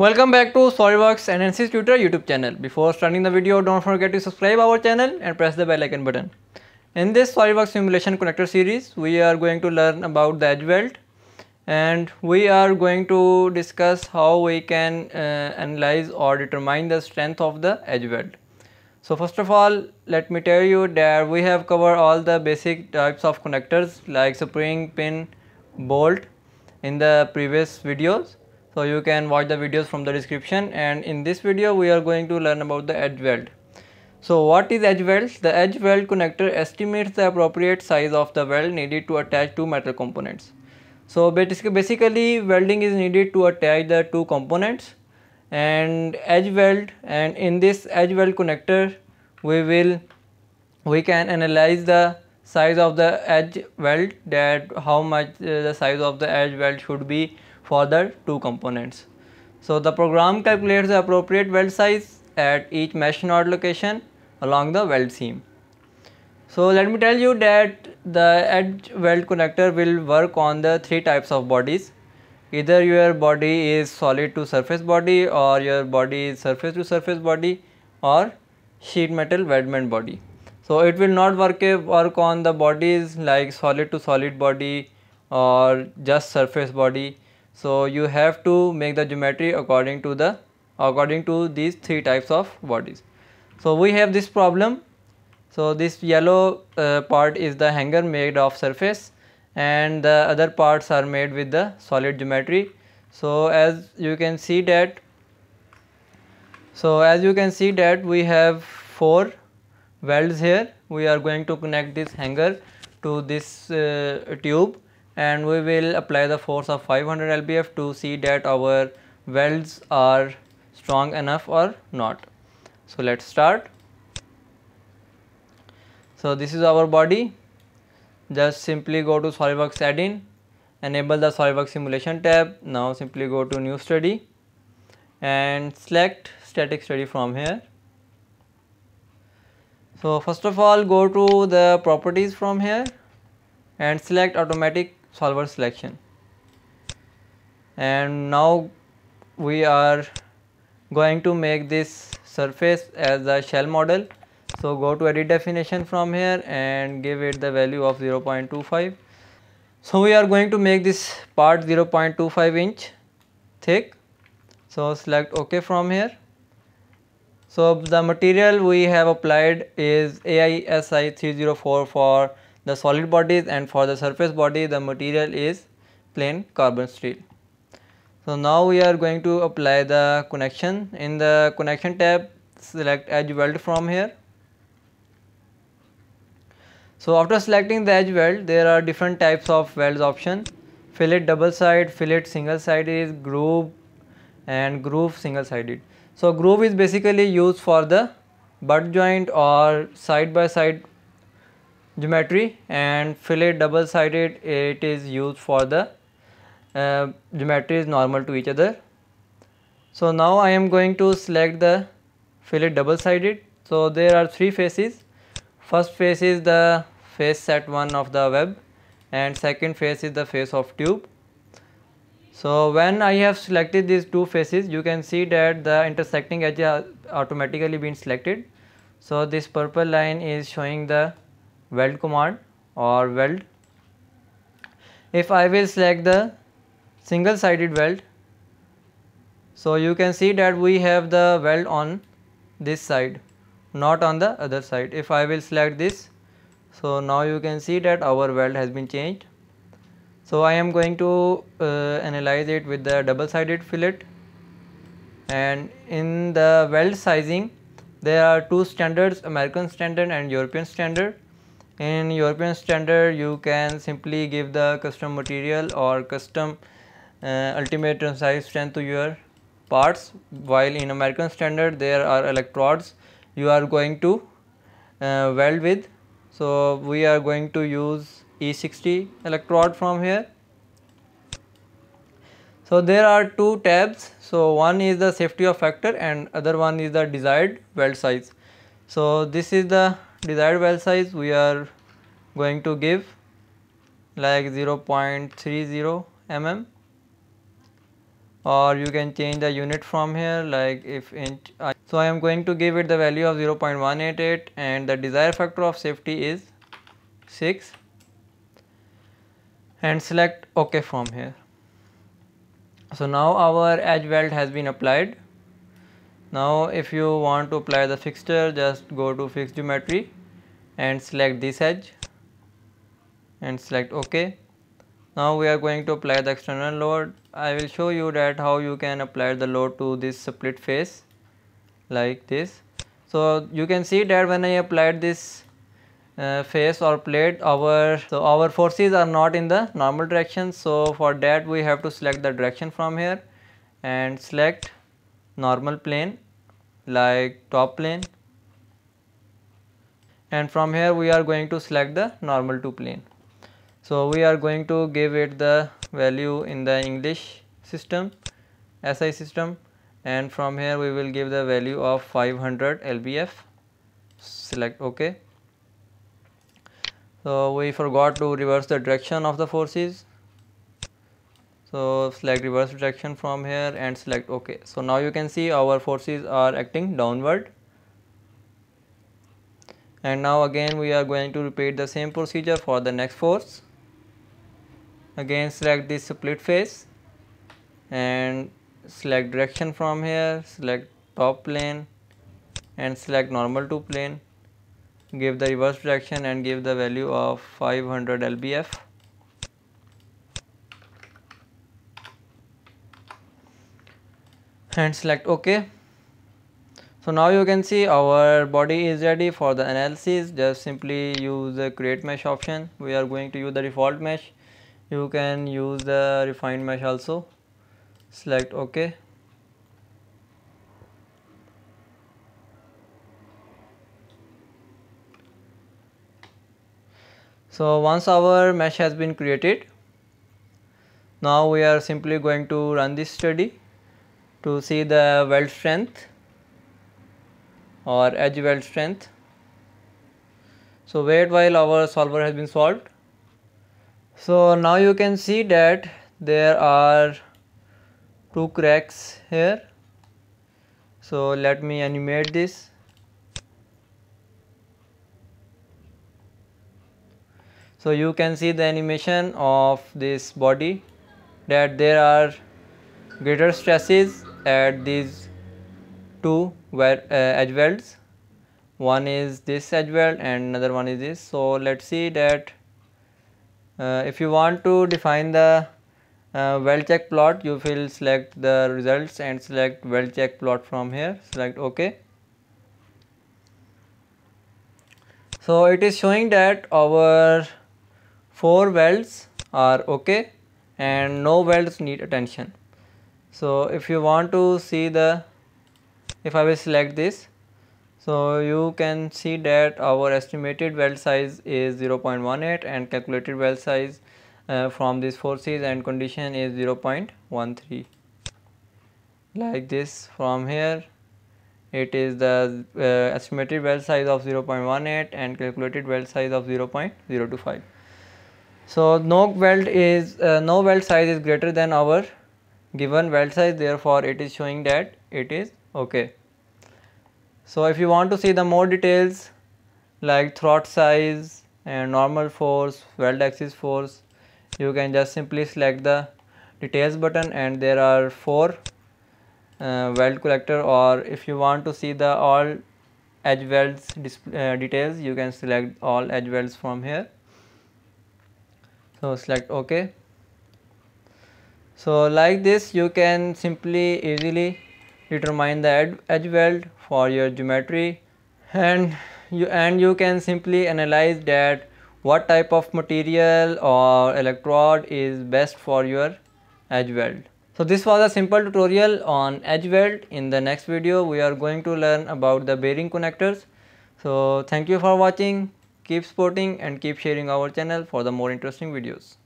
Welcome back to SolidWorks and NC's Tutor YouTube channel. Before starting the video, don't forget to subscribe our channel and press the bell icon button. In this SolidWorks simulation connector series, we are going to learn about the edge weld and we are going to discuss how we can uh, analyze or determine the strength of the edge weld. So first of all, let me tell you that we have covered all the basic types of connectors like spring, pin, bolt in the previous videos so you can watch the videos from the description and in this video we are going to learn about the edge weld so what is edge weld the edge weld connector estimates the appropriate size of the weld needed to attach two metal components so basically welding is needed to attach the two components and edge weld and in this edge weld connector we will we can analyze the size of the edge weld that how much uh, the size of the edge weld should be for the two components. So the program calculates the appropriate weld size at each mesh node location along the weld seam. So let me tell you that the edge weld connector will work on the three types of bodies. Either your body is solid to surface body or your body is surface to surface body or sheet metal weldment body. So it will not work, work on the bodies like solid to solid body or just surface body so you have to make the geometry according to the according to these three types of bodies. So we have this problem. So this yellow uh, part is the hanger made of surface and the other parts are made with the solid geometry. So as you can see that so as you can see that we have four welds here we are going to connect this hanger to this uh, tube and we will apply the force of 500 lbf to see that our welds are strong enough or not. So, let us start. So, this is our body just simply go to SOLIDWORKS add-in enable the SOLIDWORKS simulation tab now simply go to new study and select static study from here. So, first of all go to the properties from here and select automatic solver selection and now we are going to make this surface as a shell model so go to edit definition from here and give it the value of 0.25 so we are going to make this part 0.25 inch thick so select ok from here so the material we have applied is AISI 304 for the solid bodies and for the surface body the material is plain carbon steel. So now we are going to apply the connection. In the connection tab select edge weld from here. So after selecting the edge weld there are different types of welds option. Fillet double side, fillet single sided, groove and groove single sided. So groove is basically used for the butt joint or side by side geometry and fillet double sided it is used for the uh, geometry is normal to each other so now I am going to select the fillet double sided so there are three faces first face is the face set 1 of the web and second face is the face of tube so when I have selected these two faces you can see that the intersecting edge automatically been selected so this purple line is showing the weld command or weld if I will select the single sided weld so you can see that we have the weld on this side not on the other side if I will select this so now you can see that our weld has been changed so I am going to uh, analyze it with the double sided fillet and in the weld sizing there are two standards American standard and European standard in European standard you can simply give the custom material or custom uh, ultimate size strength to your parts while in American standard there are electrodes you are going to uh, weld with so we are going to use E60 electrode from here so there are two tabs so one is the safety of factor and other one is the desired weld size so this is the desired well size we are going to give like 0.30 mm or you can change the unit from here like if inch uh, I, so I am going to give it the value of 0.188 and the desired factor of safety is 6 and select ok from here. So now our edge weld has been applied. Now if you want to apply the fixture just go to fixed geometry and select this edge and select OK. Now we are going to apply the external load. I will show you that how you can apply the load to this split face like this. So you can see that when I applied this uh, face or plate our so our forces are not in the normal direction. So for that we have to select the direction from here and select normal plane like top plane and from here we are going to select the normal to plane. So we are going to give it the value in the English system SI system and from here we will give the value of 500 LBF select OK. So we forgot to reverse the direction of the forces so select reverse direction from here and select ok so now you can see our forces are acting downward and now again we are going to repeat the same procedure for the next force again select this split face and select direction from here select top plane and select normal to plane give the reverse direction and give the value of 500 lbf and select ok so now you can see our body is ready for the analysis. Just simply use the create mesh option. We are going to use the default mesh. You can use the refined mesh also. Select OK. So once our mesh has been created, now we are simply going to run this study to see the weld strength or edge weld strength. So, wait while our solver has been solved. So, now you can see that there are two cracks here. So, let me animate this. So, you can see the animation of this body that there are greater stresses at these two where uh, edge welds one is this edge weld and another one is this so let's see that uh, if you want to define the uh, weld check plot you will select the results and select weld check plot from here select ok so it is showing that our four welds are ok and no welds need attention so if you want to see the if I will select this so you can see that our estimated well size is 0.18 and calculated well size uh, from these forces and condition is 0.13 like this from here it is the uh, estimated well size of 0.18 and calculated well size of 0.025. So no weld is uh, no weld size is greater than our given weld size therefore it is showing that it is okay. So if you want to see the more details like throat size and normal force, weld axis force, you can just simply select the details button and there are four uh, weld collector or if you want to see the all edge welds uh, details you can select all edge welds from here so select ok so like this you can simply easily determine the edge weld for your geometry and you and you can simply analyze that what type of material or electrode is best for your edge weld. So this was a simple tutorial on edge weld. In the next video we are going to learn about the bearing connectors. So thank you for watching, keep supporting and keep sharing our channel for the more interesting videos.